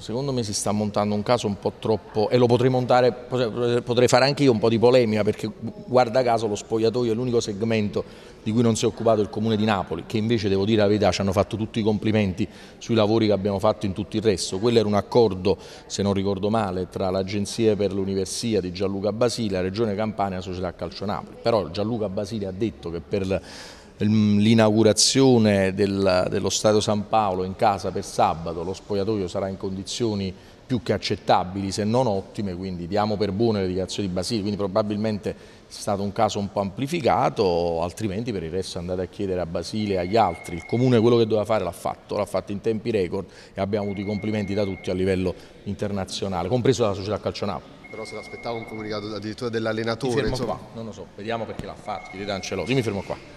Secondo me si sta montando un caso un po' troppo, e lo potrei montare, potrei fare anche io un po' di polemica, perché guarda caso lo spogliatoio è l'unico segmento di cui non si è occupato il Comune di Napoli, che invece devo dire la verità ci hanno fatto tutti i complimenti sui lavori che abbiamo fatto in tutto il resto. Quello era un accordo, se non ricordo male, tra l'Agenzia per l'Università di Gianluca Basile, la Regione Campania e la Società Calcio Napoli. Però Gianluca Basile ha detto che per l'inaugurazione dello Stadio San Paolo in casa per sabato, lo spogliatoio sarà in condizioni più che accettabili se non ottime, quindi diamo per buone le dichiarazioni di Basile, quindi probabilmente è stato un caso un po' amplificato, altrimenti per il resto andate a chiedere a Basile e agli altri, il Comune quello che doveva fare l'ha fatto, l'ha fatto in tempi record e abbiamo avuto i complimenti da tutti a livello internazionale, compreso dalla società calcionata. però se l'aspettavo un comunicato addirittura dell'allenatore. Mi fermo insomma. qua, non lo so, vediamo perché l'ha fatto, chiedete Ancelotti, mi fermo qua.